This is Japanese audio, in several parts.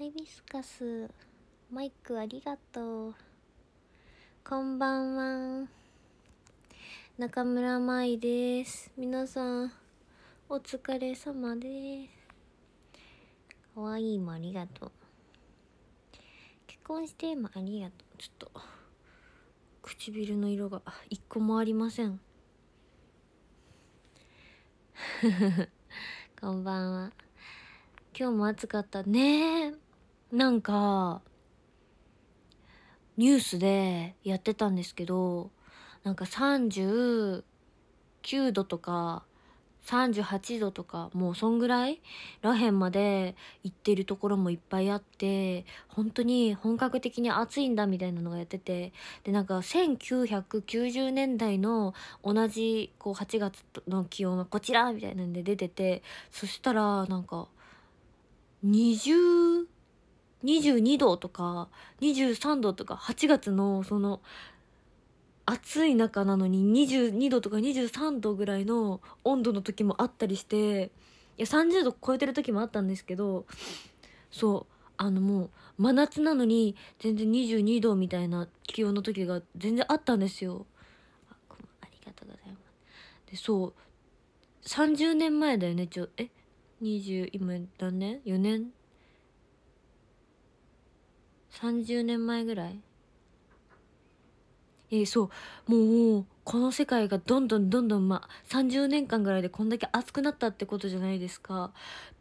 ハイビスカスマイクありがとうこんばんは中村舞です皆さんお疲れ様ですかわいいもありがとう結婚してもありがとうちょっと唇の色が一個もありません こんばんは今日も暑かったねなんか、ニュースでやってたんですけど、なんか39度とか、38度とか、もうそんぐらいらへんまで行ってるところもいっぱいあって、本当に本格的に暑いんだみたいなのがやってて、で、なんか1990年代の同じこう8月の気温がこちらみたいなんで出てて、そしたらなんか20 22度とか23度とか8月のその暑い中なのに22度とか23度ぐらいの温度の時もあったりしていや30度超えてる時もあったんですけどそうあのもう真夏なのに全然22度みたいな気温の時が全然あったんですよ。ありがとうございます。でそう30年前だよねちょえ20今何年4年30年前ぐらいえー、そうもうこの世界がどんどんどんどん、ま、30年間ぐらいでこんだけ熱くなったってことじゃないですかっ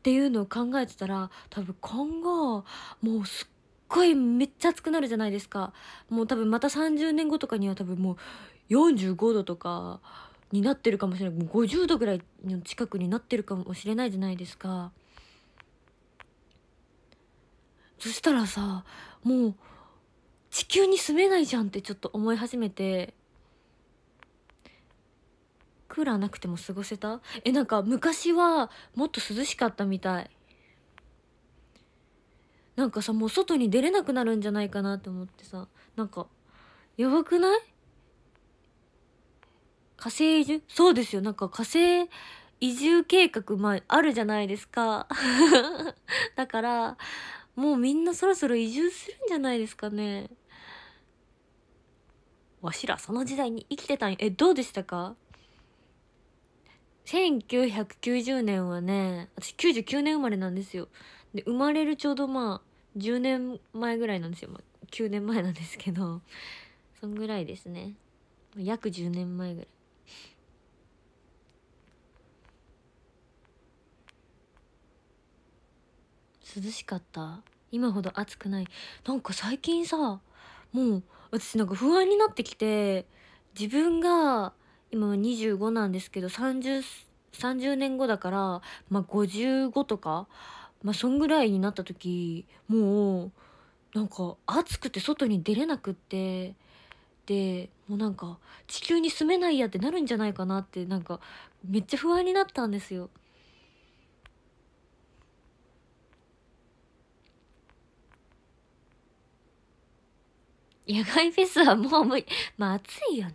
ていうのを考えてたら多分今後もうすっごいめっちゃ熱くなるじゃないですかもう多分また30年後とかには多分もう45度とかになってるかもしれない50度ぐらいの近くになってるかもしれないじゃないですか。そしたらさもう地球に住めないじゃんってちょっと思い始めてクーラーなくても過ごせたえなんか昔はもっと涼しかったみたいなんかさもう外に出れなくなるんじゃないかなって思ってさなんかやばくない火星移住そうですよなんか火星移住計画、まあ、あるじゃないですか だからもうみんなそろそろ移住するんじゃないですかね。わしらその時代に生きてたんえ、どうでしたか ?1990 年はね、私99年生まれなんですよ。で、生まれるちょうどまあ、10年前ぐらいなんですよ。まあ、9年前なんですけど、そんぐらいですね。約10年前ぐらい。涼しかった今ほど暑くないなんか最近さもう私なんか不安になってきて自分が今25なんですけど 30, 30年後だからまあ55とかまあそんぐらいになった時もうなんか暑くて外に出れなくってでもうなんか地球に住めないやってなるんじゃないかなってなんかめっちゃ不安になったんですよ。野外フェスはもう無理。まあ暑いよね。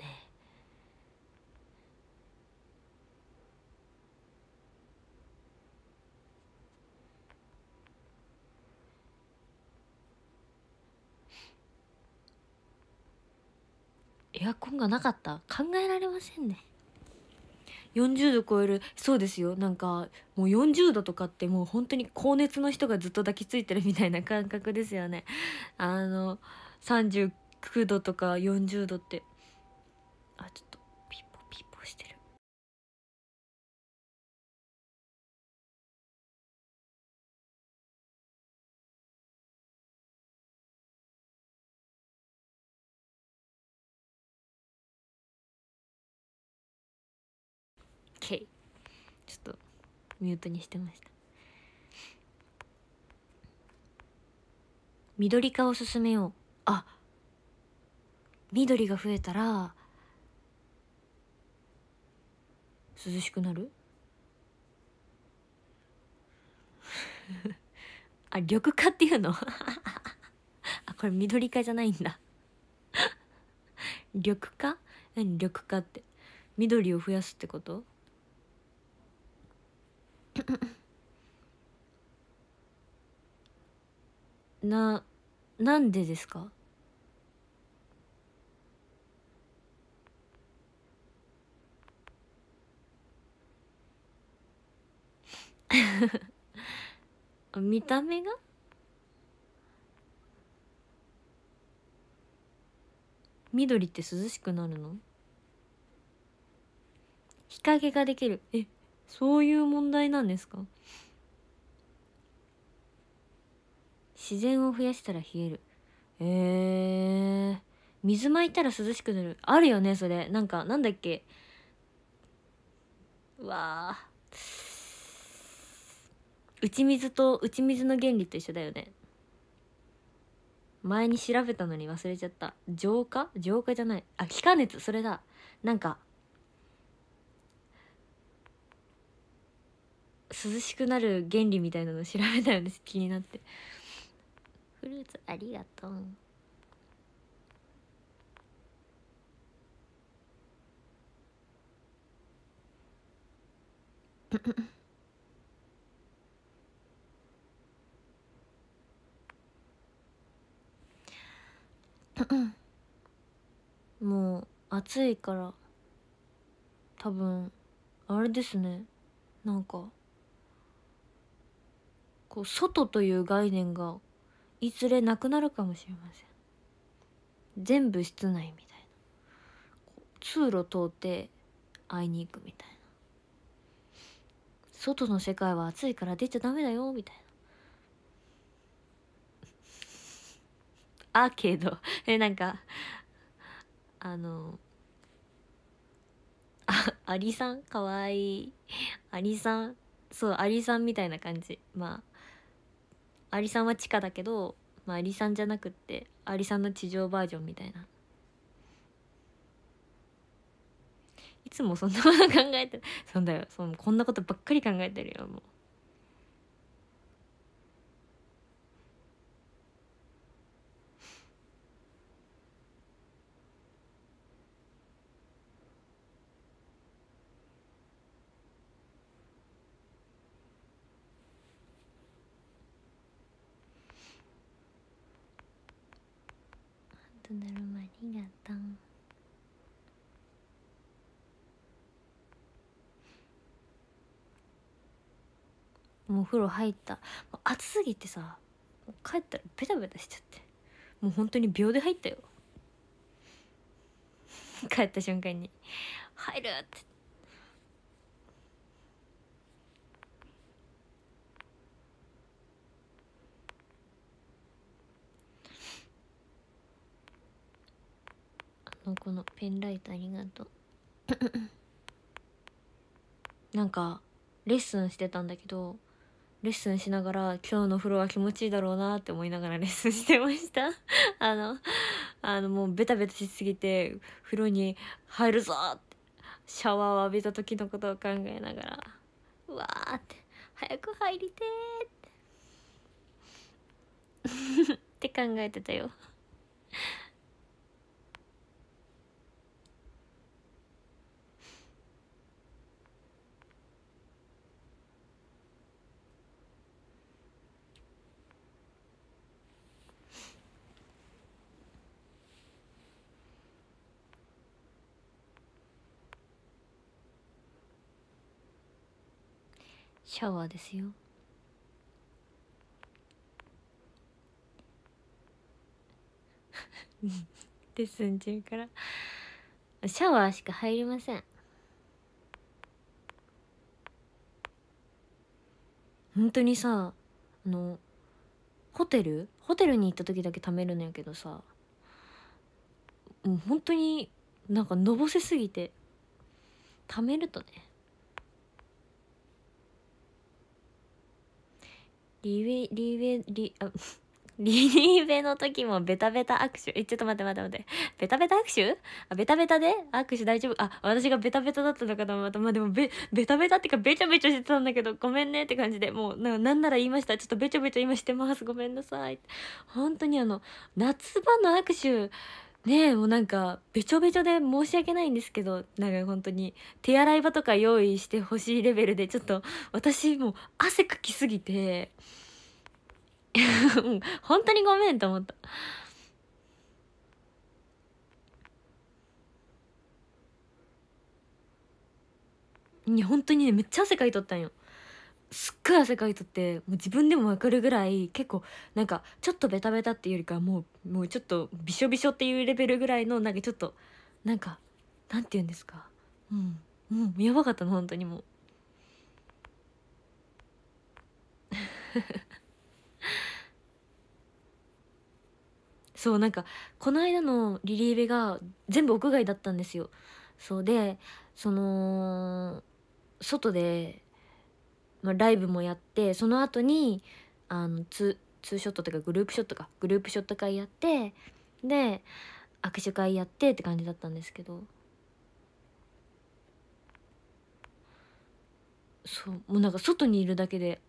エアコンがなかった考えられませんね。40度超えるそうですよなんかもう40度とかってもう本当に高熱の人がずっと抱きついてるみたいな感覚ですよねあの39 9度とか40度ってあちょっとピッポピッポしてるケイちょっとミュートにしてました緑化を進めようあ緑が増えたら涼しくなる あ緑化っていうの あこれ緑化じゃないんだ 緑化何緑化って緑を増やすってこと ななんでですか 見た目が緑って涼しくなるの日陰ができるえそういう問題なんですか自然を増やしたら冷えるえー、水まいたら涼しくなるあるよねそれなんかなんだっけわあ打ち水と打ち水の原理と一緒だよね前に調べたのに忘れちゃった浄化浄化じゃないあ気化熱それだなんか涼しくなる原理みたいなの調べたよね 気になってフルーツありがとう もう暑いから多分あれですねなんかこう外という概念がいずれなくなるかもしれません全部室内みたいな通路通って会いに行くみたいな外の世界は暑いから出ちゃダメだよみたいなアーケード。え、なんか、あの、あ、アリさんかわいい。アリさん。そう、アリさんみたいな感じ。まあ、アリさんは地下だけど、まあ、アリさんじゃなくって、アリさんの地上バージョンみたいな。いつもそんなこと考えて、そんだよ。そのこんなことばっかり考えてるよ、もう。お風呂入った暑すぎてさ帰ったらベタベタしちゃってもう本当に秒で入ったよ 帰った瞬間に「入る!」ってのこのペンライトありがとうなんかレッスンしてたんだけどレッスンしながら今日の風呂は気持ちいいだろうなって思いながら レッスンしてました あのあのもうベタベタしすぎて風呂に入るぞってシャワーを浴びた時のことを考えながらうわーって早く入りてーって って考えてたよシャワーですよレッスんじゃうからシャワーしか入りません本当にさあのホテルホテルに行った時だけ貯めるのやけどさもう本当になんかのぼせすぎて貯めるとねリウェ、リウェ、リ、あ、リリーベの時もベタベタ握手。え、ちょっと待って待って待って。ベタベタ握手あ、ベタベタで握手大丈夫あ、私がベタベタだったのかなまた。まあ、でもベ、ベタベタってかベチャベチャしてたんだけど、ごめんねって感じで、もう、ななんなら言いました。ちょっとベチャベチャ今してます。ごめんなさい。本当にあの、夏場の握手、ねえもうなんかべちょべちょで申し訳ないんですけどなんか本当に手洗い場とか用意してほしいレベルでちょっと私もう汗かきすぎて 本当にごめんと思った。いや本当にねめっちゃ汗かいとったんよすっごい汗かいとってもう自分でも分かるぐらい結構なんかちょっとベタベタっていうよりかもうもうちょっとびしょびしょっていうレベルぐらいのなんかちょっとなんかなんて言うんですかうんうんやばかったの本当にもう そうなんかこの間のリリーベが全部屋外だったんですよそうでその外でまあ、ライブもやってその後にあのツツーショットとかグループショットかグループショット会やってで握手会やってって感じだったんですけどそうもうなんか外にいるだけで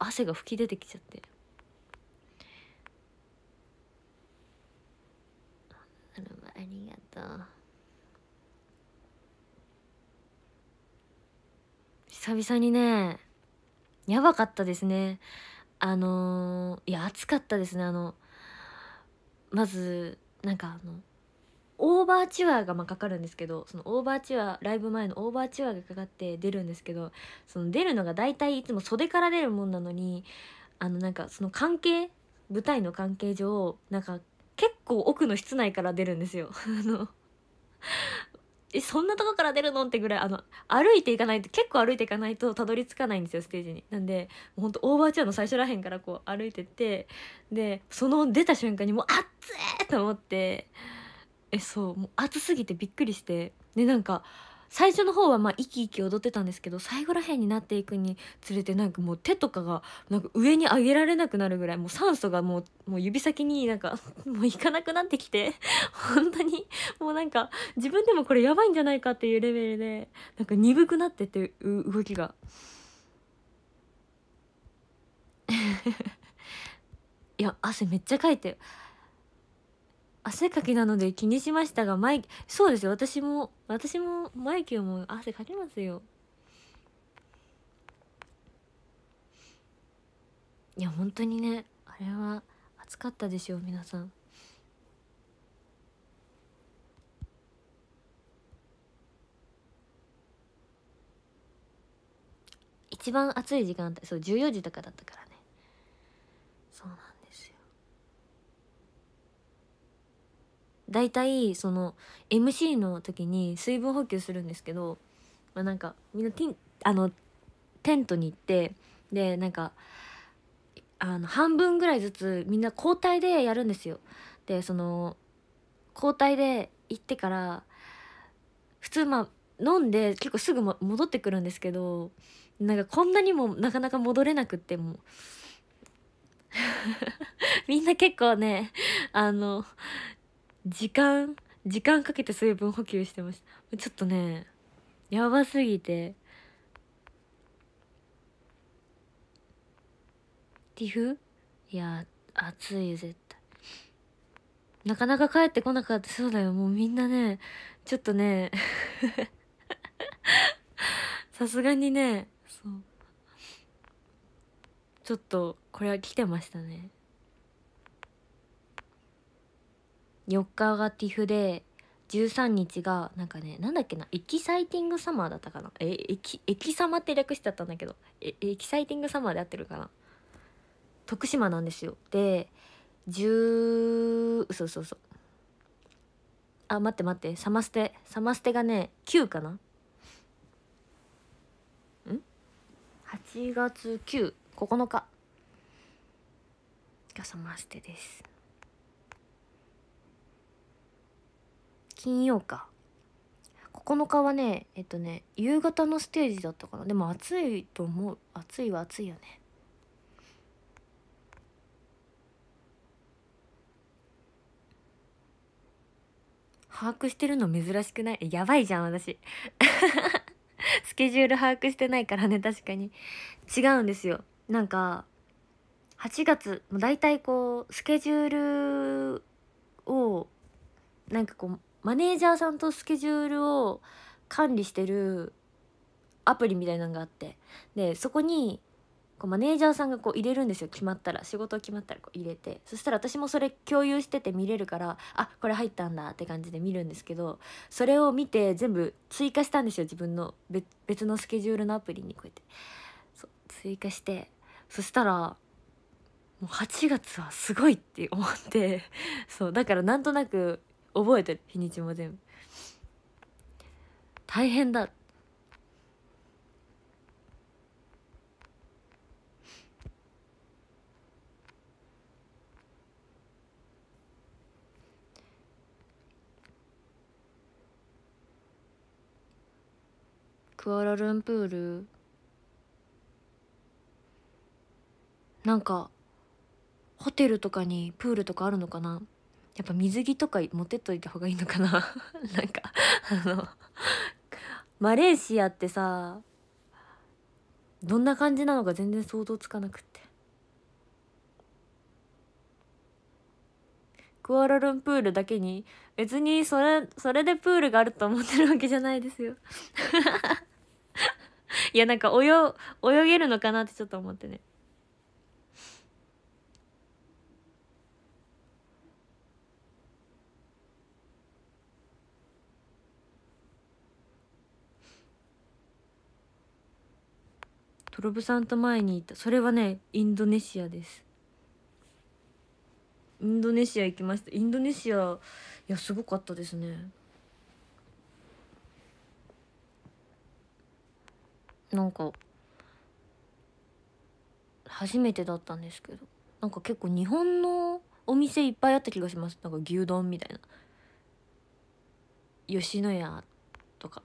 汗が吹き出てきちゃってありがとう久々にねやばかったですね。あのー、いや、暑かったですね。あの、まず、なんかあの、オーバーチュアがまかかるんですけどそのオーバーチュアライブ前のオーバーチュアがかかって出るんですけどその出るのが大体いつも袖から出るもんなのにあのなんかその関係舞台の関係上なんか結構奥の室内から出るんですよ。あのえそんなとこから出るのってぐらいあの歩いていかないと結構歩いていかないとたどり着かないんですよステージになんでもうほんとオーバーチェアの最初らへんからこう歩いてってでその出た瞬間にもう熱いと思ってえそうもう暑すぎてびっくりしてでなんか最初の方はまあ生き生き踊ってたんですけど最後らへんになっていくにつれてなんかもう手とかがなんか上に上げられなくなるぐらいもう酸素がもうもう指先になんか もういかなくなってきて本当にもうなんか自分でもこれやばいんじゃないかっていうレベルでなんか鈍くなってて動きが。いや汗めっちゃかいて汗かきなので気にしましたが、マイ、そうですよ。私も、私も、マイキューも汗かきますよ。いや、本当にね、あれは暑かったでしょう、皆さん。一番暑い時間そう14時とかだったから大体その MC の時に水分補給するんですけど、まあ、なんかみんなティンあのテントに行ってでなんかあの半分ぐらいずつみんな交代でやるんですよ。でその交代で行ってから普通まあ飲んで結構すぐ、戻ってくるんですけどなんかこんなにもなかなか戻れなくっても みんな結構ねあの時間時間かけて水分補給してましたちょっとねやばすぎてティフいや暑いよ絶対なかなか帰ってこなかったそうだよもうみんなねちょっとね さすがにねそうちょっとこれは来てましたね4日がティフで13日がなんかねなんだっけなエキサイティングサマーだったかなえエキエキサマって略しちゃったんだけどえエキサイティングサマーで合ってるかな徳島なんですよで10そうそうそうあ待って待ってサマステサマステがね9かなん ?8 月9 9日がサマステです金曜か9日はねえっとね夕方のステージだったかなでも暑いと思う暑いは暑いよね把握してるの珍しくないやばいじゃん私 スケジュール把握してないからね確かに違うんですよなんか8月大体こうスケジュールをなんかこうマネージャーさんとスケジュールを管理してるアプリみたいなのがあってでそこにこうマネージャーさんがこう入れるんですよ決まったら仕事決まったらこう入れてそしたら私もそれ共有してて見れるからあこれ入ったんだって感じで見るんですけどそれを見て全部追加したんですよ自分の別のスケジュールのアプリにこうやってそう追加してそしたらもう8月はすごいって思ってそうだからなんとなく覚えてる日にちも全部大変だクアラルンプールなんかホテルとかにプールとかあるのかなやっぱ水着とか持ってっといた方がいいのかな なんかあのマレーシアってさどんな感じなのか全然想像つかなくってクアラルンプールだけに別にそれそれでプールがあると思ってるわけじゃないですよ いやなんか泳泳げるのかなってちょっと思ってねトロブさんと前にいたそれはねインドネシアですインドネシア行きましたインドネシアいやすごかったですねなんか初めてだったんですけどなんか結構日本のお店いっぱいあった気がしますなんか牛丼みたいな吉野家とか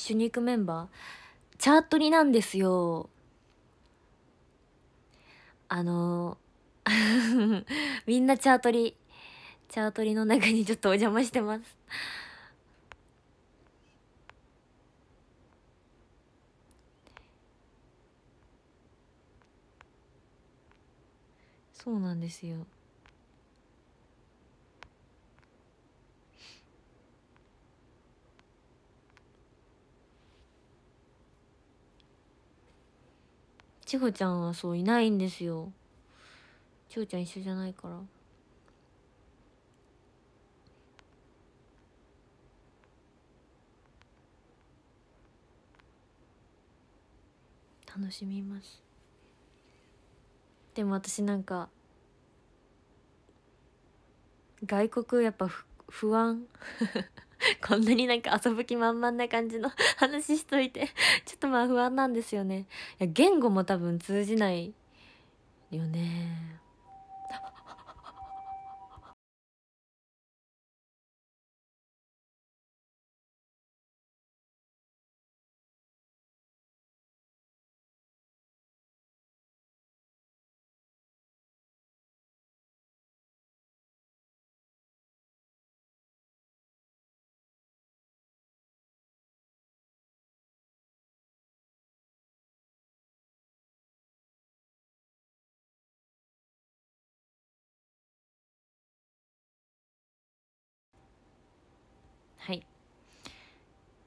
緒に行くメンバーチャートリなんですよあの みんなチャートリチャートリの中にちょっとお邪魔してますそうなんですよ千穂ちゃんはそういないんですよ千穂ちゃん一緒じゃないから楽しみますでも私なんか外国やっぱ不安 こんなになんか遊ぶ気満々な感じの話しといて ちょっとまあ不安なんですよね。いや、言語も多分通じないよね。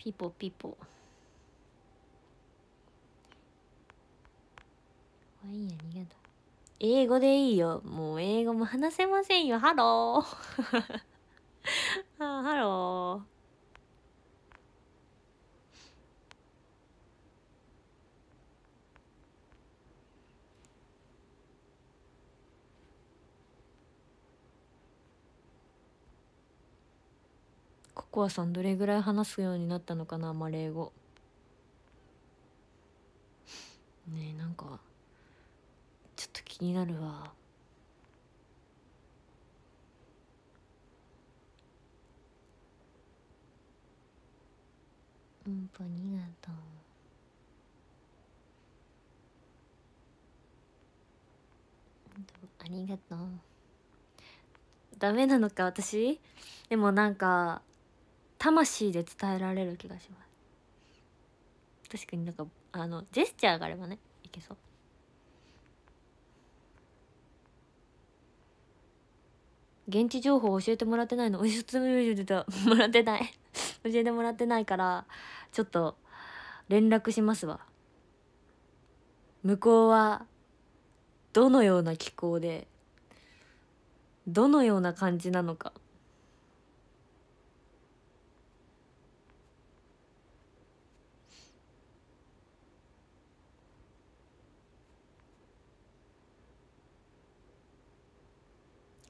ピポピポ。英語でいいよもう英語も話せませんよハロー あハローコアさんどれぐらい話すようになったのかなマレー語ねえなんかちょっと気になるわうんぽありがとうありがとうダメなのか私でもなんか魂で伝えられる気がします確かになんかあのジェスチャーがあればねいけそう現地情報教えてもらってないの教えてもらってない教えてもらってないからちょっと連絡しますわ向こうはどのような気候でどのような感じなのか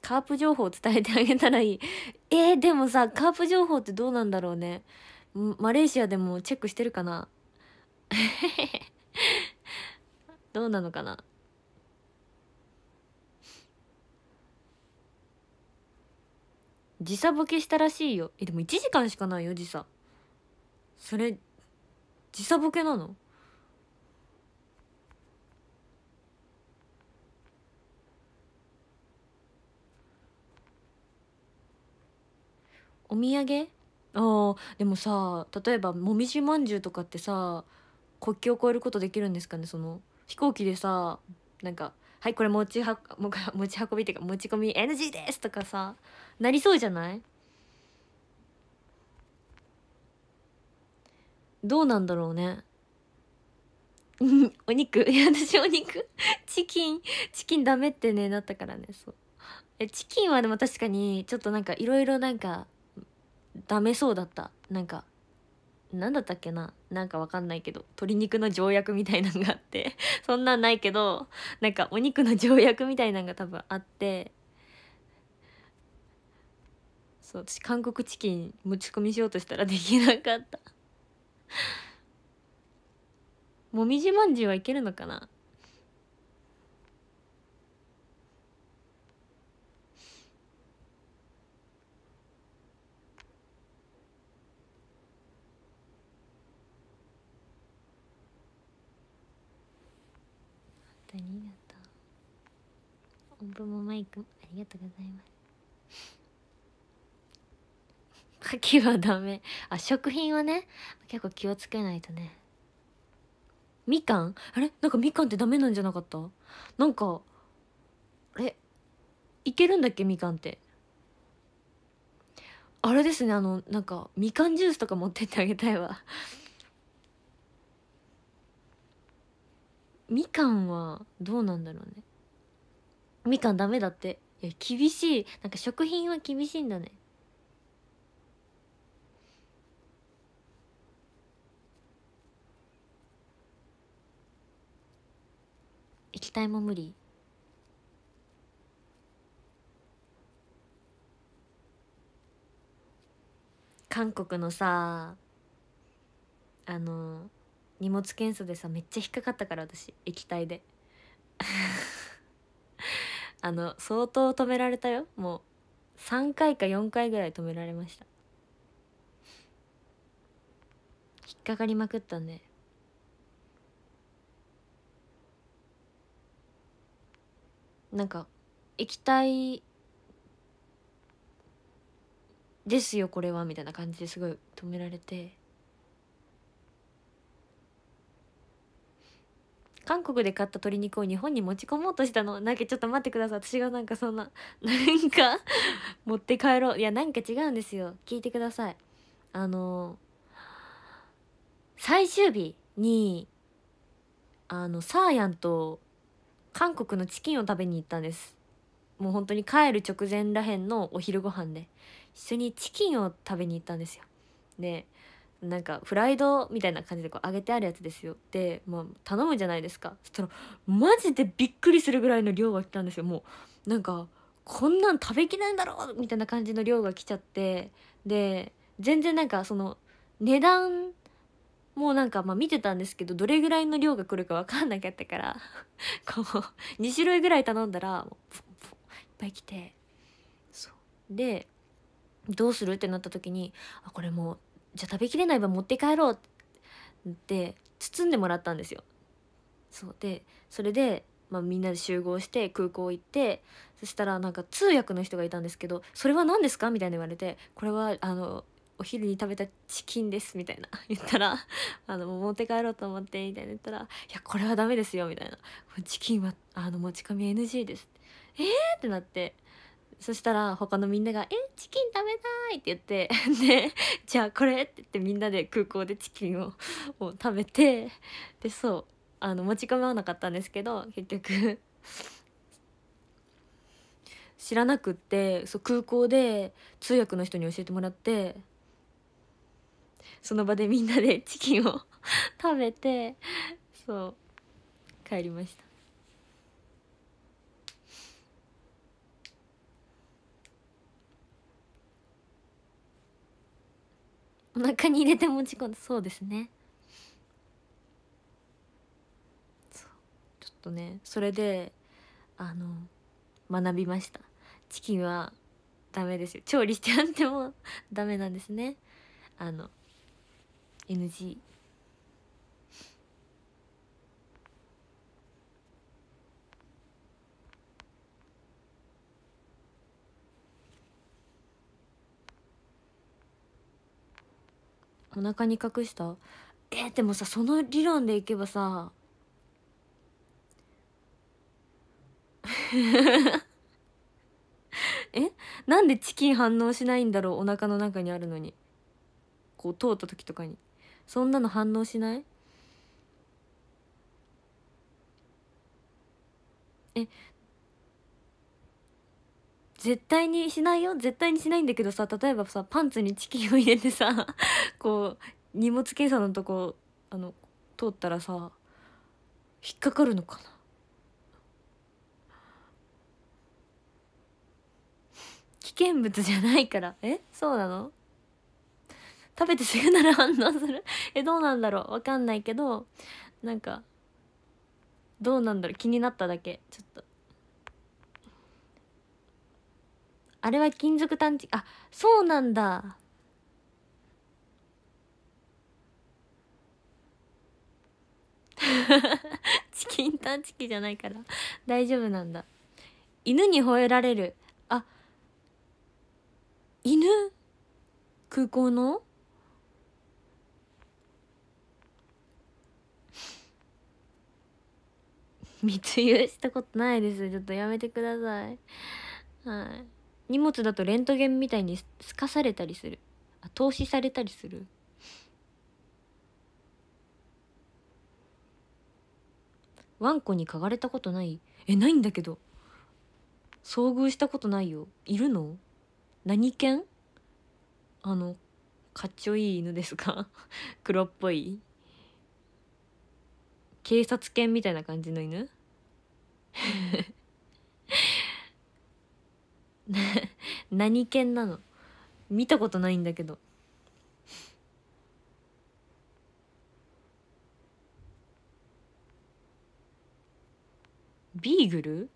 カープ情報を伝えてあげたらいい。えー、でもさ、カープ情報ってどうなんだろうね。マレーシアでもチェックしてるかな どうなのかな時差ボケしたらしいよ。え、でも1時間しかないよ、時差。それ、時差ボケなのお土産あでもさ例えばもみじまんじゅうとかってさ国境を越えることできるんですかねその飛行機でさなんか「はいこれ持ちは 持ち運び」っていうか「持ち込み NG です」とかさなりそうじゃないどうなんだろうね お肉いや 私お肉チキンチキンダメってねなったからねそうえチキンはでも確かにちょっとなんかいろいろなんかダメそうだったなんか何だったっけななんかわかんないけど鶏肉の条約みたいなんがあって そんなんないけどなんかお肉の条約みたいなんが多分あってそう私韓国チキン持ち込みしようとしたらできなかったもみじまんじゅうはいけるのかなありがとう音符もマイクもありがとうございます牡蠣 はダメあ食品はね結構気をつけないとねみかんあれなんかみかんってダメなんじゃなかったなんかえいけるんだっけみかんってあれですねあのなんかみかんジュースとか持ってってあげたいわみかんはどうなんだろうねみかんダメだっていや厳しいなんか食品は厳しいんだね液体も無理韓国のさあの荷物検査でさめっちゃ引っかかったから私液体で あの相当止められたよもう3回か4回ぐらい止められました引っかかりまくったんでなんか液体ですよこれはみたいな感じですごい止められて韓国で買った鶏肉を日本に持ち込もうとしたのなんかちょっと待ってください私がなんかそんな なんか持って帰ろういやなんか違うんですよ聞いてくださいあの最終日にあのサーヤンと韓国のチキンを食べに行ったんですもう本当に帰る直前らへんのお昼ご飯で一緒にチキンを食べに行ったんですよでなんかフライドみたいな感じでこう揚げてあるやつですよってまあ頼むじゃないですかそしたらマジでびっくりするぐらいの量が来たんですよもうなんかこんなん食べきないんだろうみたいな感じの量が来ちゃってで全然なんかその値段もうなんかまあ見てたんですけどどれぐらいの量が来るか分かんなかったから こう2種類ぐらい頼んだらもういっぱい来てでどうするってなった時にあこれもうじゃあ食べきれない分持って帰ろうって包んでもらったんですよ。そうでそれで、まあ、みんなで集合して空港行ってそしたらなんか通訳の人がいたんですけど「それは何ですか?」みたいな言われて「これはあのお昼に食べたチキンです」みたいな 言ったら「あの持って帰ろうと思って」みたいな言ったら「いやこれはダメですよ」みたいな「チキンはあの持ち込み NG です」えーってなってそしたら他のみんなが「えチキン食べたい!」って言って で「じゃあこれ!」って言ってみんなで空港でチキンをを食べてでそうあの持ち込わなかったんですけど結局知らなくってそう空港で通訳の人に教えてもらってその場でみんなでチキンを 食べてそう帰りました。お腹に入れて持ち込んでそうですねちょっとねそれであの学びましたチキンはダメですよ調理してあってもダメなんですねあの NG お腹に隠したえー、でもさその理論でいけばさ えなんでチキン反応しないんだろうお腹の中にあるのにこう通った時とかにそんなの反応しないえ絶対にしないよ絶対にしないんだけどさ例えばさパンツにチキンを入れてさ こう荷物検査のとこあの通ったらさ引っかかるのかな危険物じゃないからえそうなの食べてすぐなら反応するえどうなんだろうわかんないけどなんかどうなんだろう気になっただけちょっとあれは金属探知、あ、そうなんだ。チキン探知機じゃないから大丈夫なんだ。犬に吠えられる。あ、犬空港の 密輸したことないです。ちょっとやめてください。はい。荷物だとレントゲンみたいにすかされたりするあ投資されたりするわんこに嗅がれたことないえないんだけど遭遇したことないよいるの何犬あのかっちょいい犬ですか 黒っぽい警察犬みたいな感じの犬何犬なの見たことないんだけどビーグル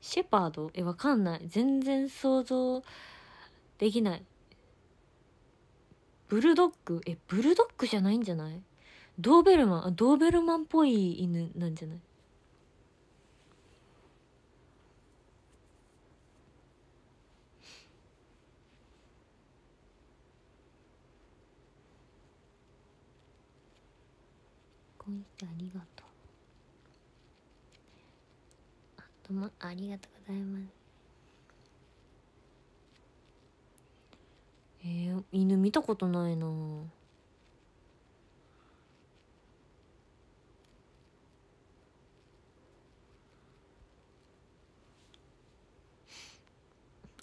シェパードえわかんない全然想像できないブルドッグえブルドッグじゃないんじゃないドーベルマンあドーベルマンっぽい犬なんじゃないこいてありがとうあうもありがとうございますえー、犬見たことないな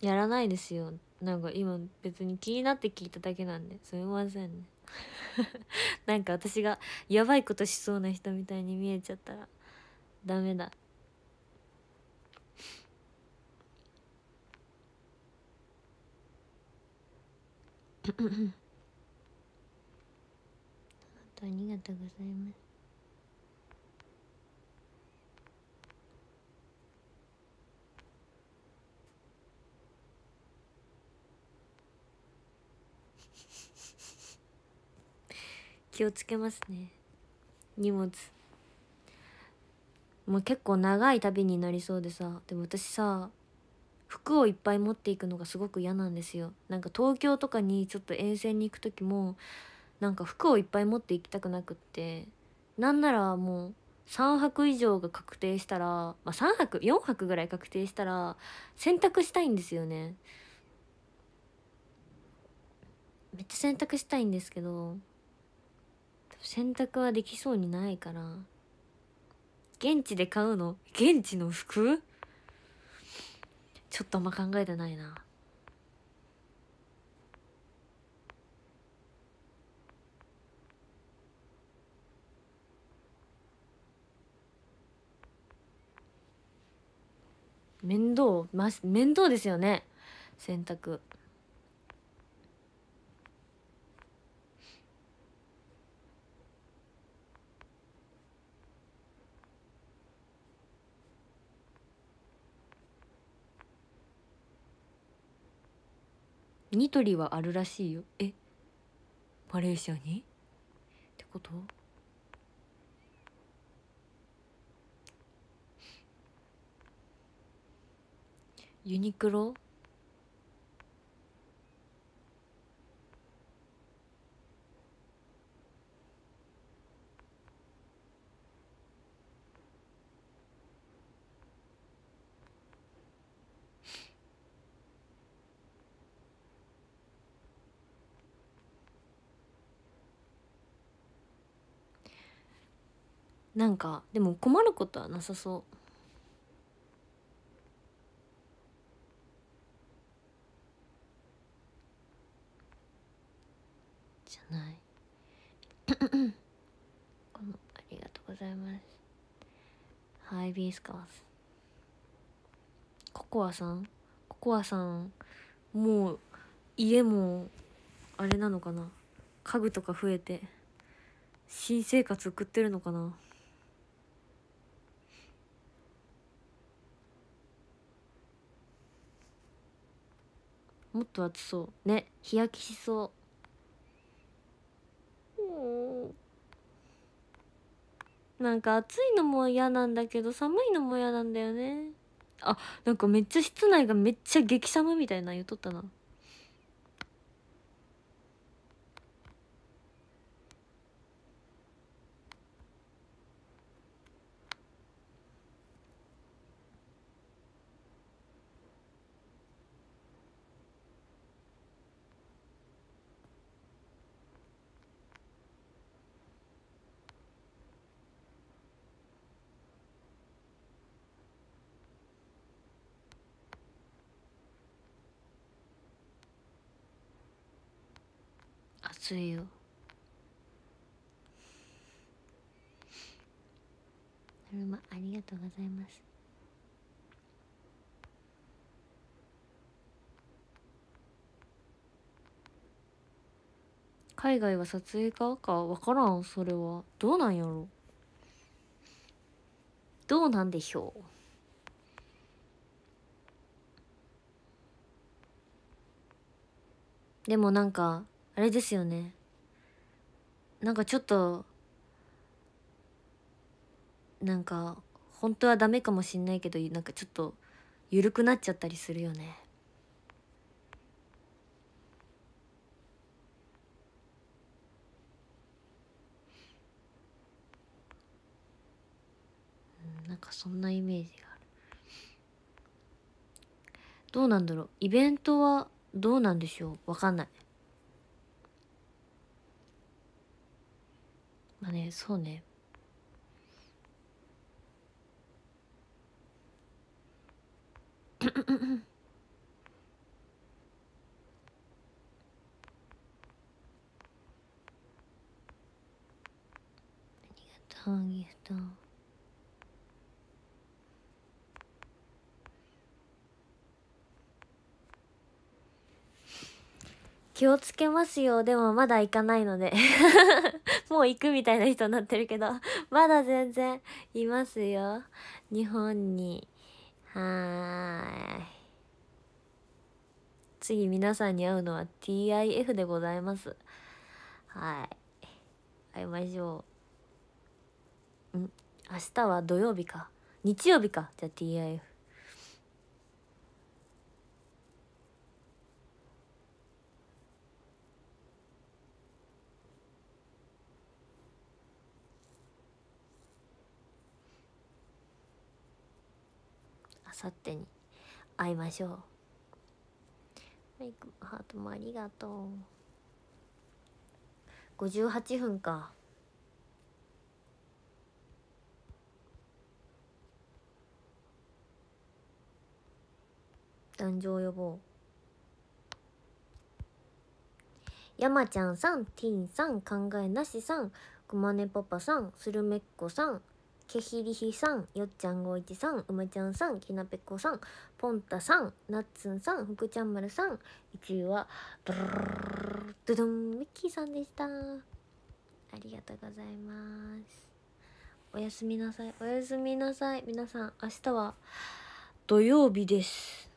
やらないですよなんか今別に気になって聞いただけなんですみませんね なんか私がやばいことしそうな人みたいに見えちゃったらダメだ 本んとありがとうございます気をつけますね荷物もう結構長い旅になりそうでさでも私さ服をいっぱい持っていくのがすごく嫌なんですよなんか東京とかにちょっと遠征に行く時もなんか服をいっぱい持って行きたくなくってなんならもう3泊以上が確定したら、まあ、3泊4泊ぐらい確定したら洗濯したいんですよねめっちゃ洗濯したいんですけど洗濯はできそうにないから現地で買うの現地の服ちょっとあんま考えてないな面倒、ま、面倒ですよね洗濯ニトリはあるらしいよえマレーシアにってことユニクロなんかでも困ることはなさそうじゃない このありがとうございますハイビースカースココアさんココアさんもう家もあれなのかな家具とか増えて新生活送ってるのかなもっと暑そうね日焼けしそううなんか暑いのも嫌なんだけど寒いのも嫌なんだよねあなんかめっちゃ室内がめっちゃ激寒みたいな言うとったなついよだるまありがとうございます海外は撮影かか分からんそれはどうなんやろどうなんでしょうでもなんかあれですよねなんかちょっとなんか本当はダメかもしんないけどなんかちょっと緩くなっちゃったりするよねなんかそんなイメージがあるどうなんだろうイベントはどうなんでしょうわかんないそうね ありがとうギフト。気をつけますよ。でもまだ行かないので もう行くみたいな人になってるけどまだ全然いますよ。日本に。はーい。次皆さんに会うのは TIF でございます。はい。会いましょう。ん明日は土曜日か。日曜日か。じゃあ TIF。さってに会いましょうはいハートもありがとう58分か誕生予防山ちゃんさん、ティンさん、考えなしさん、くまねパパさん、スルメっこさん、けひりひさん、よっちゃんごいちさん、うまちゃんさん、きなぺこさん、ぽんたさん、なっつんさん、ふくちゃんまるさん、1位は、ドゥドゥン、ミッキーさんでした。ありがとうございます。おやすみなさい、おやすみなさい。皆さん、明日は土曜日です。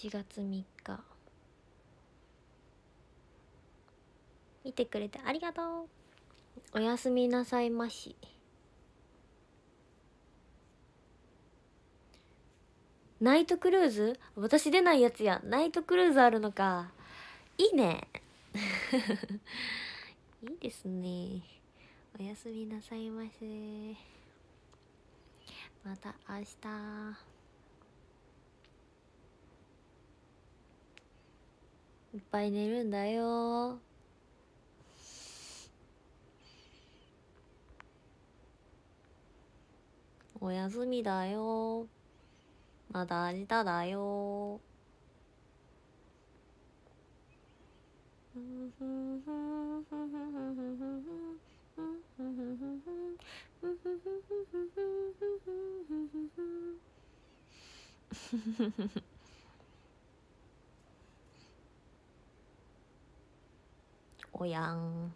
8月3日。見てくれてありがとうおやすみなさいましナイトクルーズ私出ないやつやナイトクルーズあるのかいいね いいですねおやすみなさいませまた明日いっぱい寝るんだよお休みだよ。まだ明日だよ。おやん。